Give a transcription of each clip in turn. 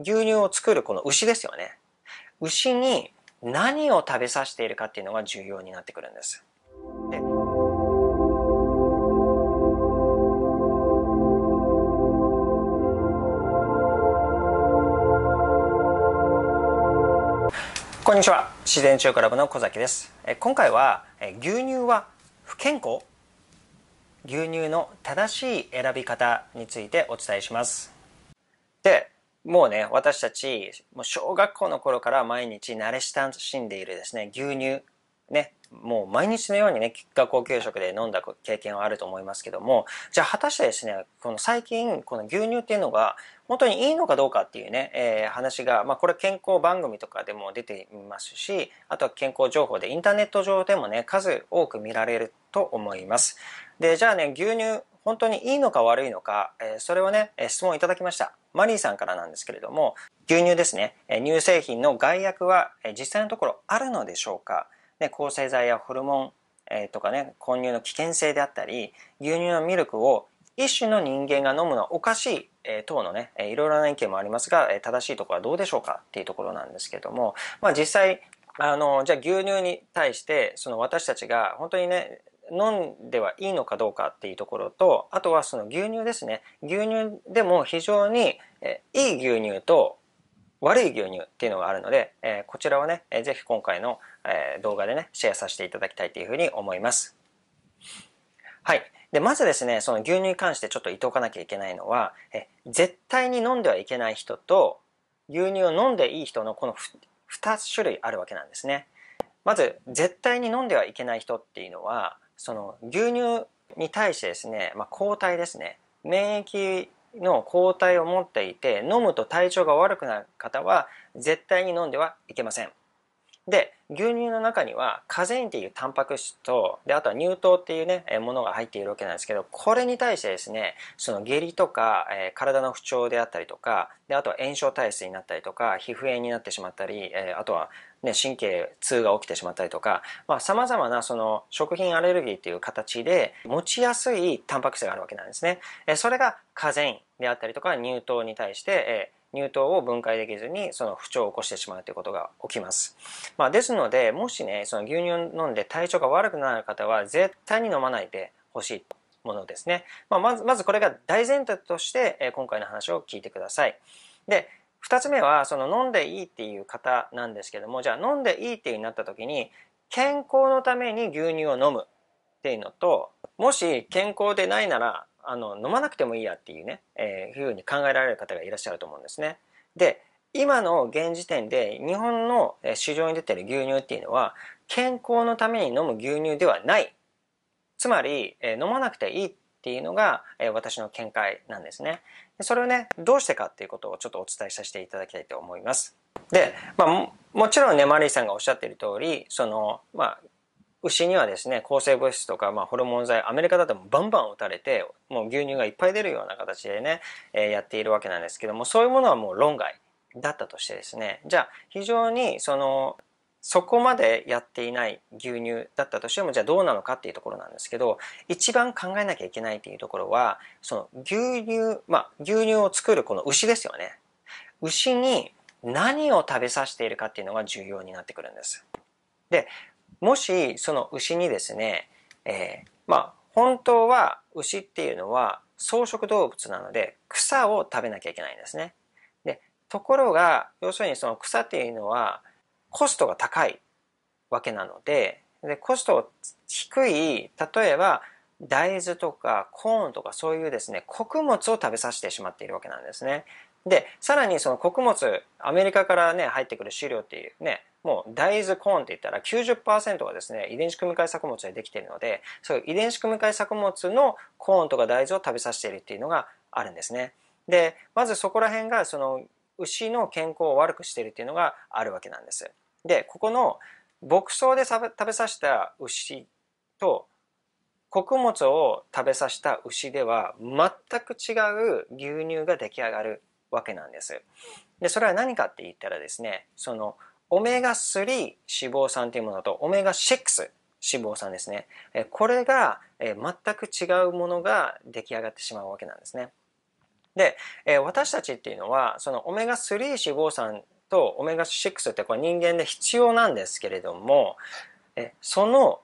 牛乳を作るこの牛ですよね。牛に何を食べさせているかっていうのが重要になってくるんです。でこんにちは自然中クラブの小崎です今回は牛乳は不健康牛乳の正しい選び方についてお伝えしますでもうね、私たち、もう小学校の頃から毎日慣れ親しんでいるですね、牛乳、ね、もう毎日のようにね、学校給食で飲んだ経験はあると思いますけども、じゃあ果たしてですね、この最近、この牛乳っていうのが本当にいいのかどうかっていうね、えー、話が、まあこれ健康番組とかでも出ていますし、あとは健康情報でインターネット上でもね、数多く見られると思います。で、じゃあね、牛乳、本当にいいのか悪いのか、えー、それをね、質問いただきました。マリーさんからなんですけれども、牛乳ですね、乳製品の害薬は実際のところあるのでしょうか、ね、抗生剤やホルモン、えとかね、混入の危険性であったり、牛乳のミルクを一種の人間が飲むのはおかしい、えー、等のね、えー、いろいろな意見もありますが、えー、正しいところはどうでしょうかっていうところなんですけども、まあ実際、あの、じゃあ牛乳に対して、その私たちが本当にね、飲んではいいのかどうかっていうところとあとはその牛乳ですね牛乳でも非常に、えいい牛乳と悪い牛乳っていうのがあるので、えこちらはね、えー、ぜひ今回の、え動画でねシェアさせていただきたいというふうに思います。はい。で、まずですね、その牛乳に関してちょっと言っておかなきゃいけないのは、え絶対に飲んではいけない人と、牛乳を飲んでいい人のこの2種類あるわけなんですね。まず、絶対に飲んではいけない人っていうのは、その牛乳に対してですね、まあ、抗体ですね免疫の抗体を持っていて飲むと体調が悪くなる方は絶対に飲んではいけません。で牛乳の中にはカゼインっていうタンパク質とであとは乳糖っていうねものが入っているわけなんですけどこれに対してですねその下痢とか、えー、体の不調であったりとかであとは炎症体質になったりとか皮膚炎になってしまったり、えー、あとはね、神経痛が起きてしまったりとかさまざ、まなその食品アレルギーという形で持ちやすいタンパク質があるわけなんですね。えー、それがカゼインであったりとか乳糖に対して、えー乳糖を分解できずにその不調を起こしてしまうということが起きます、まあ、ですのでもしねその牛乳を飲んで体調が悪くなる方は絶対に飲まないでほしいものですね、まあ、まずまずこれが大前提としてえ今回の話を聞いてくださいで2つ目はその飲んでいいっていう方なんですけどもじゃあ飲んでいいってなった時に健康のために牛乳を飲むっていうのともし健康でないならあの飲まなくてもいいやっていうね、えー、ふうに考えられる方がいらっしゃると思うんですね。で今の現時点で日本の市場に出てる牛乳っていうのは健康のために飲む牛乳ではないつまり、えー、飲まなくていいっていうのが、えー、私の見解なんですねでそれをねどうしてかっていうことをちょっとお伝えさせていただきたいと思いますで、まあ、もちろんねマリーさんがおっしゃってる通りその、まあ、牛にはですね抗生物質とか、まあ、ホルモン剤アメリカだとバンバン打たれてもう牛乳がいっぱい出るような形でね、えー、やっているわけなんですけどもそういうものはもう論外だったとしてですねじゃあ非常にそのそこまでやっていない牛乳だったとしてもじゃあどうなのかっていうところなんですけど一番考えなきゃいけないっていうところはその牛乳まあ牛乳を作るこの牛ですよね牛に何を食べさせているかっていうのが重要になってくるんです。でもしその牛にですね、えー、まあ本当は牛っていうのは草食動物なので草を食べなきゃいけないんですね。でところが要するにその草っていうのはコストが高いわけなのででコストを低い例えば大豆とかコーンとかそういうですね穀物を食べさせてしまっているわけなんですね。でさらにその穀物アメリカからね入ってくる飼料っていうねもう大豆コーンって言ったら90%がですね遺伝子組み換え作物でできているのでそういう遺伝子組み換え作物のコーンとか大豆を食べさせているっていうのがあるんですね。でまずそこら辺がその牛の健康を悪くしているっていうのがあるわけなんです。でここの牧草で食べさせた牛と穀物を食べさせた牛では全く違う牛乳が出来上がるわけなんです。でそれは何かって言ったらですねそのオメガ3脂肪酸というものとオメガ6脂肪酸ですねこれが全く違うものが出来上がってしまうわけなんですねで私たちっていうのはそのオメガ3脂肪酸とオメガ6ってこれ人間で必要なんですけれどもその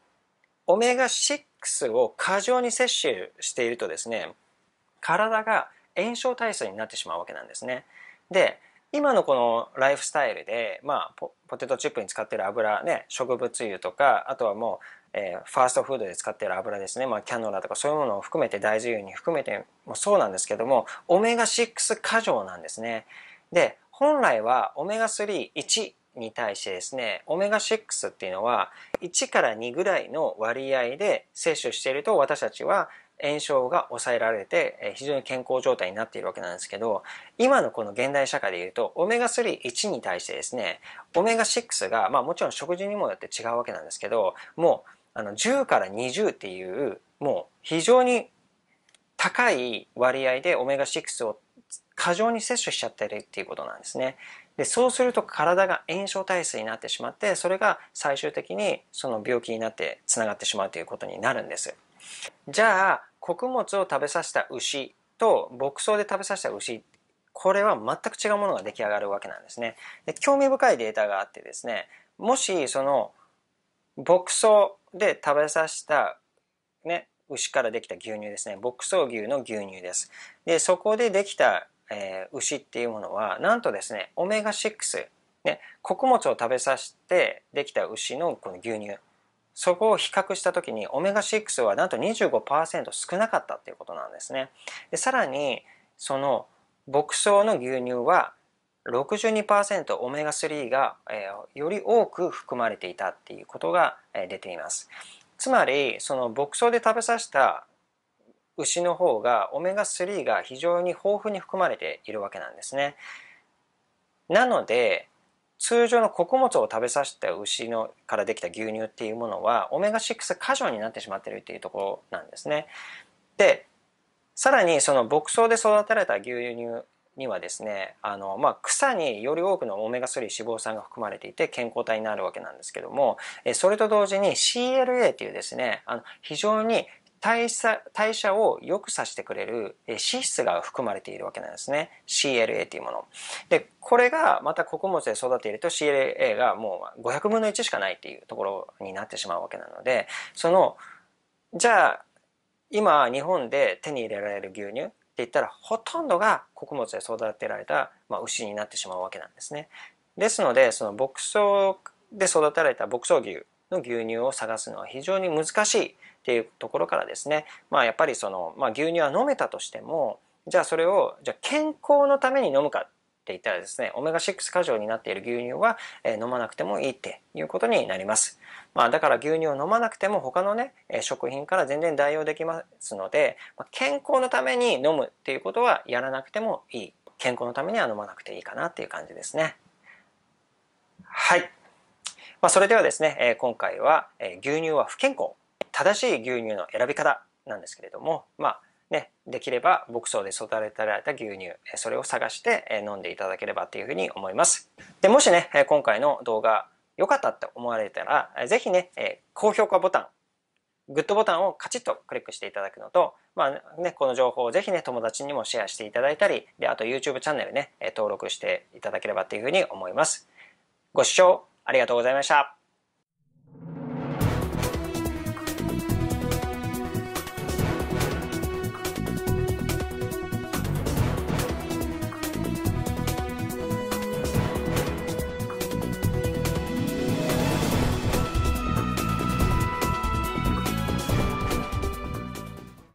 オメガ6を過剰に摂取しているとですね体が炎症体質になってしまうわけなんですねで今のこのライフスタイルで、まあ、ポポテトチップに使ってる油ね植物油とかあとはもう、えー、ファーストフードで使ってる油ですね、まあ、キャノラとかそういうものを含めて大豆油に含めてもそうなんですけどもオメガ6過剰なんですね。で本来はオメガ31に対してですねオメガ6っていうのは1から2ぐらいの割合で摂取していると私たちは炎症が抑えられて非常に健康状態になっているわけなんですけど今のこの現代社会でいうとオメガ31に対してですねオメガ6が、まあ、もちろん食事にもよって違うわけなんですけどもうあの10から20っていうもう非常に高い割合でオメガ6を過剰に摂取しちゃってるっていうことなんですね。でそうすると体が炎症体質になってしまってそれが最終的にその病気になってつながってしまうということになるんです。じゃあ穀物を食べさせた牛と牧草で食べさせた牛これは全く違うものが出来上がるわけなんですね。で興味深いデータがあってですねもしその牧草で食べさせた、ね、牛からできた牛乳ですね牧草牛の牛乳です。でそこでできた、えー、牛っていうものはなんとですねオメガ6、ね、穀物を食べさせてできた牛のこの牛乳そこを比較した時にオメガ6はなんと25%少なかったっていうことなんですね。でさらにその牧草の牛乳は62%オメガ3が、えー、より多く含まれていたっていうことが、えー、出ています。つまりその牧草で食べさせた牛の方がオメガ3が非常に豊富に含まれているわけなんですね。なので通常の穀物を食べさせた牛のからできた牛乳っていうものはオメガ6過剰になってしまってるっていうところなんですね。でさらにその牧草で育てられた牛乳にはですねあの、まあ、草により多くのオメガ3脂肪酸が含まれていて健康体になるわけなんですけどもそれと同時に CLA というですねあの非常に代謝代謝を良くさせてくれる脂質が含まれているわけなんですね CLA というものでこれがまた穀物で育ていると CLA がもう500分の1しかないっていうところになってしまうわけなのでそのじゃあ今日本で手に入れられる牛乳って言ったらほとんどが穀物で育てられた、まあ、牛になってしまうわけなんですねですのでその牧草で育てられた牧草牛の牛乳を探すのは非常に難しいっていうところからですね、まあ、やっぱりその、まあ、牛乳は飲めたとしてもじゃあそれをじゃあ健康のために飲むかって言ったらですねオメガ6過剰になっている牛乳は、え飲まなくてもいいっていうことになります、まあ、だから牛乳を飲まなくても他のね食品から全然代用できますので、ま健康のために飲むっていうことはやらなくてもいい健康のためには飲まなくていいかなっていう感じですねはいまあ、それではですね、今回は牛乳は不健康、正しい牛乳の選び方なんですけれども、まあね、できれば牧草で育てられた牛乳、それを探して飲んでいただければというふうに思います。で、もしね、今回の動画良かったって思われたら、ぜひね、高評価ボタン、グッドボタンをカチッとクリックしていただくのと、まあね、この情報をぜひね、友達にもシェアしていただいたり、で、あと YouTube チャンネルね、登録していただければというふうに思います。ご視聴ありがとうございました。